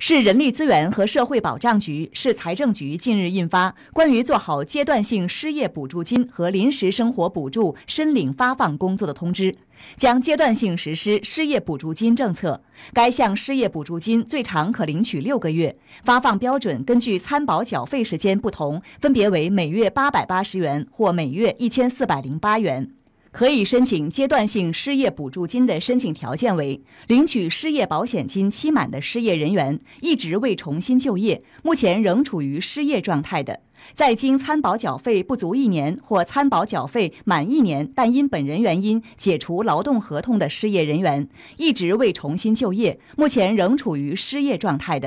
市人力资源和社会保障局、市财政局近日印发《关于做好阶段性失业补助金和临时生活补助申领发放工作的通知》，将阶段性实施失业补助金政策。该项失业补助金最长可领取六个月，发放标准根据参保缴费时间不同，分别为每月八百八十元或每月一千四百零八元。可以申请阶段性失业补助金的申请条件为：领取失业保险金期满的失业人员，一直未重新就业，目前仍处于失业状态的；在经参保缴费不足一年或参保缴费满一年但因本人原因解除劳动合同的失业人员，一直未重新就业，目前仍处于失业状态的。